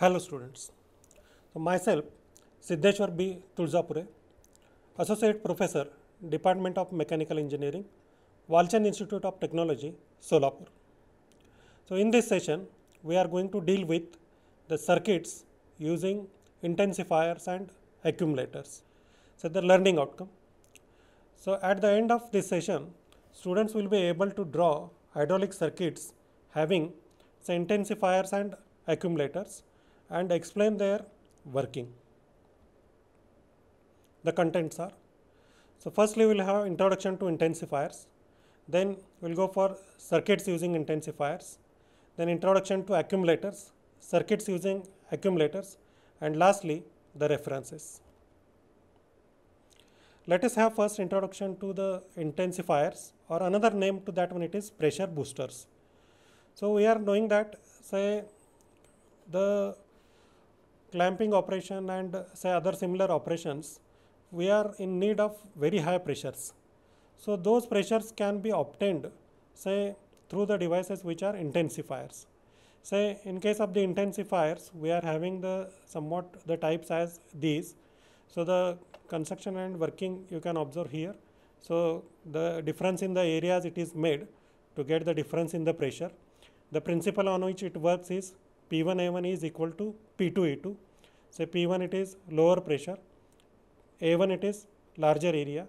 Hello students. So myself Siddeshwar B. Tulzapure, Associate Professor, Department of Mechanical Engineering, Walchan Institute of Technology, Solapur. So in this session, we are going to deal with the circuits using intensifiers and accumulators. So the learning outcome. So at the end of this session, students will be able to draw hydraulic circuits having intensifiers and accumulators and explain their working. The contents are. So, firstly we will have introduction to intensifiers, then we will go for circuits using intensifiers, then introduction to accumulators, circuits using accumulators and lastly the references. Let us have first introduction to the intensifiers or another name to that one it is pressure boosters. So, we are knowing that say the clamping operation and say other similar operations, we are in need of very high pressures. So those pressures can be obtained say through the devices which are intensifiers. Say in case of the intensifiers, we are having the somewhat the types as these. So the construction and working you can observe here. So the difference in the areas it is made to get the difference in the pressure. The principle on which it works is P1A1 is equal to P2A2 Say P1 it is lower pressure, A1 it is larger area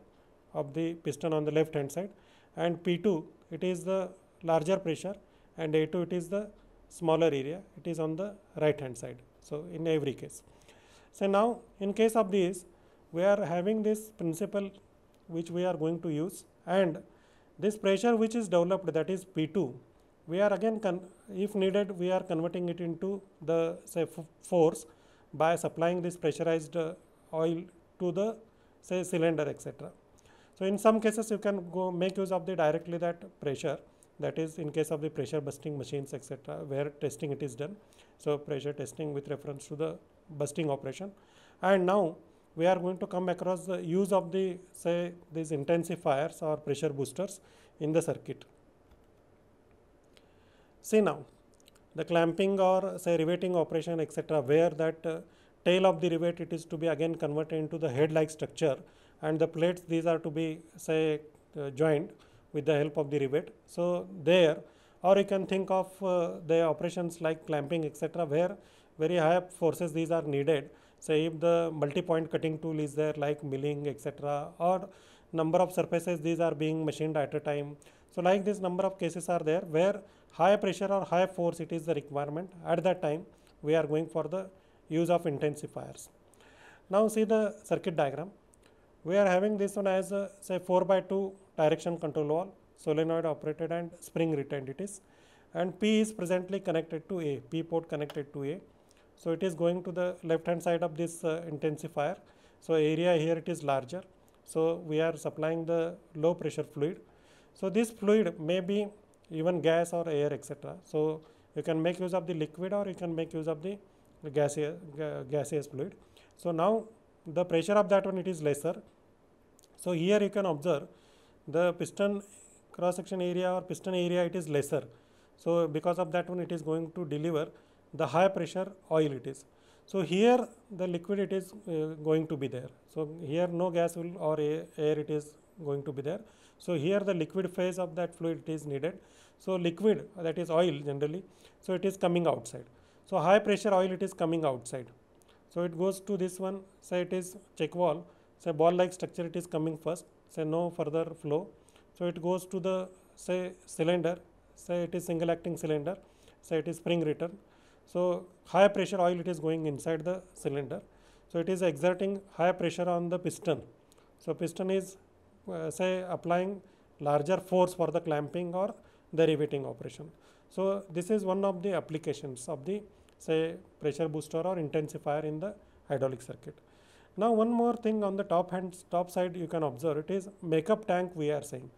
of the piston on the left hand side and P2 it is the larger pressure and A2 it is the smaller area it is on the right hand side. So, in every case. So, now in case of this, we are having this principle which we are going to use and this pressure which is developed that is P2 we are again if needed we are converting it into the say force by supplying this pressurized uh, oil to the say cylinder etc. So, in some cases you can go make use of the directly that pressure that is in case of the pressure busting machines etc. where testing it is done. So, pressure testing with reference to the busting operation and now we are going to come across the use of the say these intensifiers or pressure boosters in the circuit. See now the clamping or say riveting operation etc where that uh, tail of the rivet it is to be again converted into the head like structure and the plates these are to be say uh, joined with the help of the rivet. So, there or you can think of uh, the operations like clamping etc where very high forces these are needed say if the multi-point cutting tool is there like milling etc or number of surfaces these are being machined at a time so like this number of cases are there where high pressure or high force it is the requirement at that time we are going for the use of intensifiers. Now see the circuit diagram. We are having this one as a, say 4 by 2 direction control wall, solenoid operated and spring retained it is. And P is presently connected to A, P port connected to A. So it is going to the left hand side of this uh, intensifier. So area here it is larger. So we are supplying the low pressure fluid so, this fluid may be even gas or air etc. So, you can make use of the liquid or you can make use of the gaseous, gaseous fluid. So, now the pressure of that one it is lesser. So, here you can observe the piston cross section area or piston area it is lesser. So, because of that one it is going to deliver the high pressure oil it is. So, here the liquid it is uh, going to be there. So, here no gas will or air, air it is going to be there. So, here the liquid phase of that fluid is needed. So, liquid that is oil generally, so it is coming outside. So, high pressure oil it is coming outside. So, it goes to this one, say it is check wall, say ball like structure it is coming first, say no further flow. So, it goes to the say cylinder, say it is single acting cylinder, say it is spring return. So, high pressure oil it is going inside the cylinder. So, it is exerting high pressure on the piston. So, piston is uh, say applying larger force for the clamping or the riveting operation. So, this is one of the applications of the say pressure booster or intensifier in the hydraulic circuit. Now, one more thing on the top hand top side you can observe it is makeup tank we are saying.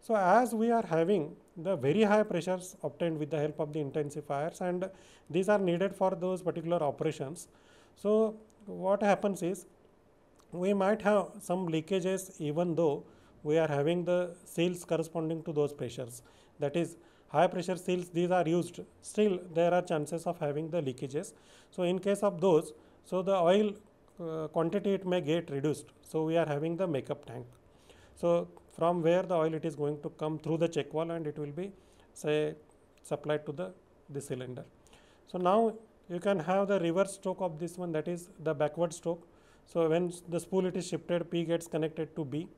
So, as we are having the very high pressures obtained with the help of the intensifiers and these are needed for those particular operations. So, what happens is we might have some leakages even though we are having the seals corresponding to those pressures. That is high pressure seals these are used still there are chances of having the leakages. So, in case of those so the oil uh, quantity it may get reduced. So, we are having the makeup tank. So, from where the oil it is going to come through the check valve and it will be say supplied to the, the cylinder. So, now you can have the reverse stroke of this one that is the backward stroke. So, when the spool it is shifted P gets connected to B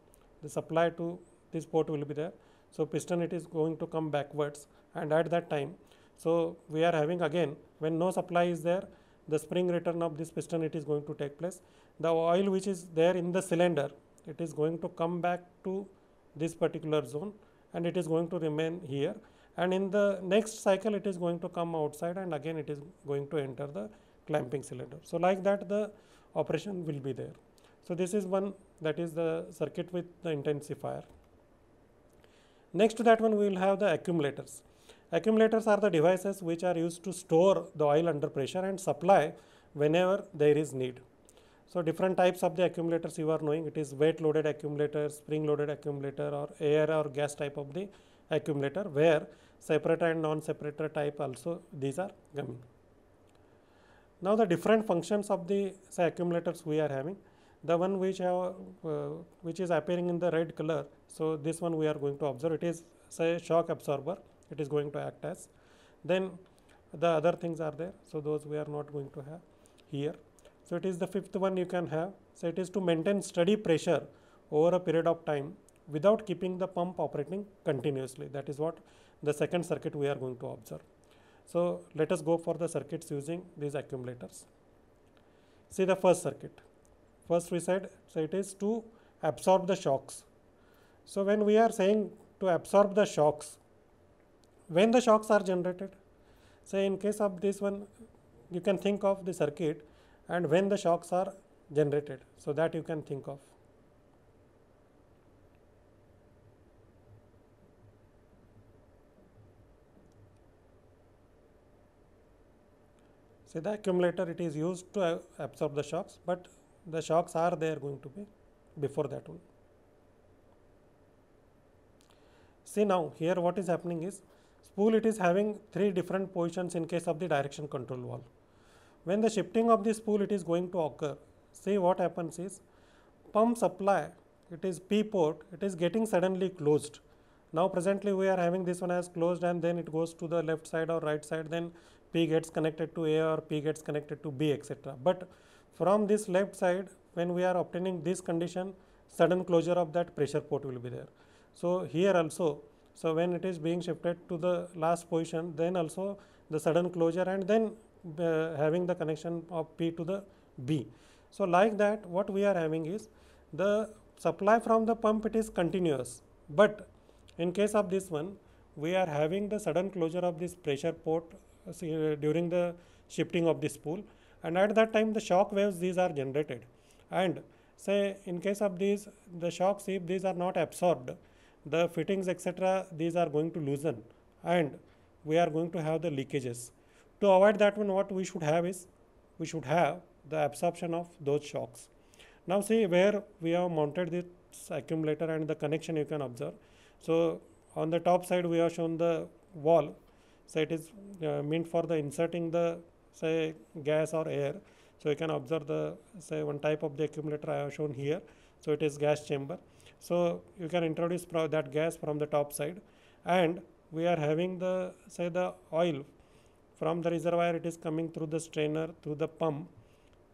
the supply to this port will be there. So, piston it is going to come backwards and at that time. So, we are having again when no supply is there the spring return of this piston it is going to take place. The oil which is there in the cylinder it is going to come back to this particular zone and it is going to remain here and in the next cycle it is going to come outside and again it is going to enter the clamping cylinder. So, like that the operation will be there. So this is one that is the circuit with the intensifier. Next to that one we will have the accumulators. Accumulators are the devices which are used to store the oil under pressure and supply whenever there is need. So different types of the accumulators you are knowing it is weight loaded accumulator, spring loaded accumulator or air or gas type of the accumulator where separator and non-separator type also these are coming. Now the different functions of the say, accumulators we are having, the one which have, uh, which is appearing in the red color. So this one we are going to observe. It is say shock absorber. It is going to act as. Then the other things are there. So those we are not going to have here. So it is the fifth one you can have. So it is to maintain steady pressure over a period of time without keeping the pump operating continuously. That is what the second circuit we are going to observe. So, let us go for the circuits using these accumulators. See the first circuit. First we said so it is to absorb the shocks. So, when we are saying to absorb the shocks, when the shocks are generated, say in case of this one, you can think of the circuit and when the shocks are generated. So, that you can think of. See the accumulator it is used to absorb the shocks but the shocks are there going to be before that one. See now here what is happening is spool it is having three different positions in case of the direction control valve. When the shifting of the spool it is going to occur see what happens is pump supply it is P port it is getting suddenly closed. Now presently we are having this one as closed and then it goes to the left side or right side then P gets connected to A or P gets connected to B etc. But from this left side when we are obtaining this condition sudden closure of that pressure port will be there. So, here also so when it is being shifted to the last position then also the sudden closure and then uh, having the connection of P to the B. So, like that what we are having is the supply from the pump it is continuous, but in case of this one we are having the sudden closure of this pressure port uh, uh, during the shifting of this pool and at that time the shock waves these are generated and say in case of these the shocks if these are not absorbed the fittings etc these are going to loosen and we are going to have the leakages to avoid that one what we should have is we should have the absorption of those shocks now see where we have mounted this accumulator and the connection you can observe so on the top side we have shown the wall so it is uh, meant for the inserting the say gas or air. So you can observe the say one type of the accumulator I have shown here. So it is gas chamber. So you can introduce that gas from the top side and we are having the say the oil from the reservoir it is coming through the strainer through the pump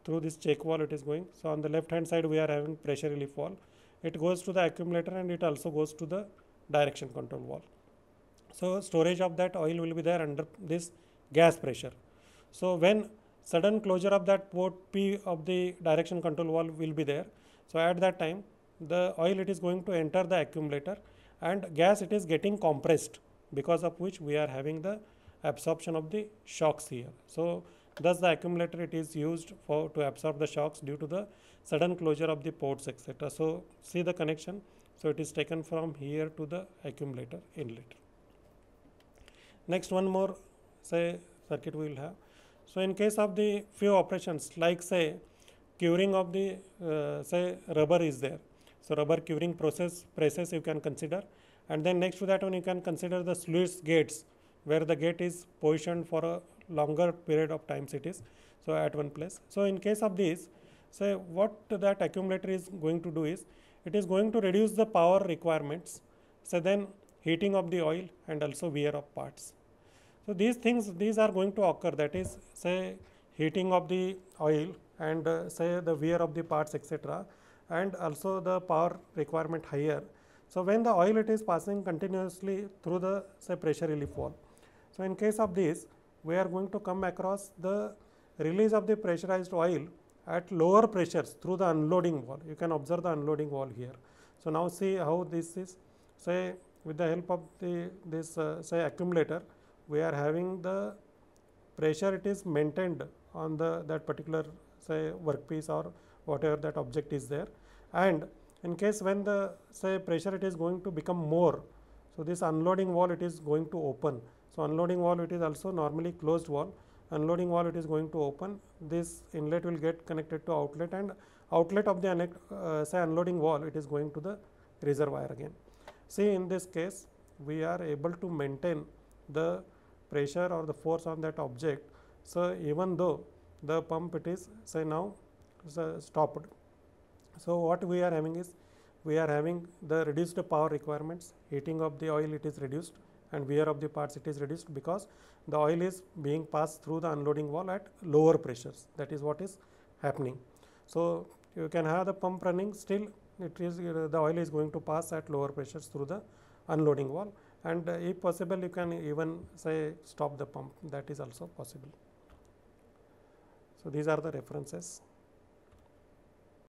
through this check wall it is going. So on the left hand side we are having pressure relief wall. It goes to the accumulator and it also goes to the direction control wall. So, storage of that oil will be there under this gas pressure. So, when sudden closure of that port P of the direction control valve will be there. So, at that time the oil it is going to enter the accumulator and gas it is getting compressed because of which we are having the absorption of the shocks here. So, thus the accumulator it is used for to absorb the shocks due to the sudden closure of the ports etc. So, see the connection. So, it is taken from here to the accumulator inlet. Next one more say circuit we will have. So, in case of the few operations like say curing of the uh, say rubber is there. So, rubber curing process process you can consider and then next to that one you can consider the sluice gates where the gate is positioned for a longer period of time it is. So, at one place. So, in case of this say what that accumulator is going to do is it is going to reduce the power requirements. So, then heating of the oil and also wear of parts. So, these things these are going to occur that is say heating of the oil and uh, say the wear of the parts etc and also the power requirement higher. So, when the oil it is passing continuously through the say pressure relief valve. So, in case of this we are going to come across the release of the pressurized oil at lower pressures through the unloading wall. You can observe the unloading wall here. So, now see how this is say with the help of the this uh, say accumulator we are having the pressure it is maintained on the that particular say workpiece or whatever that object is there and in case when the say pressure it is going to become more so this unloading wall it is going to open so unloading wall it is also normally closed wall unloading wall it is going to open this inlet will get connected to outlet and outlet of the uh, say unloading wall it is going to the reservoir again see in this case we are able to maintain the pressure or the force on that object. So, even though the pump it is say now so stopped. So, what we are having is we are having the reduced power requirements, heating of the oil it is reduced and wear of the parts it is reduced because the oil is being passed through the unloading wall at lower pressures that is what is happening. So, you can have the pump running still it is the oil is going to pass at lower pressures through the unloading wall and uh, if possible you can even say stop the pump that is also possible. So, these are the references.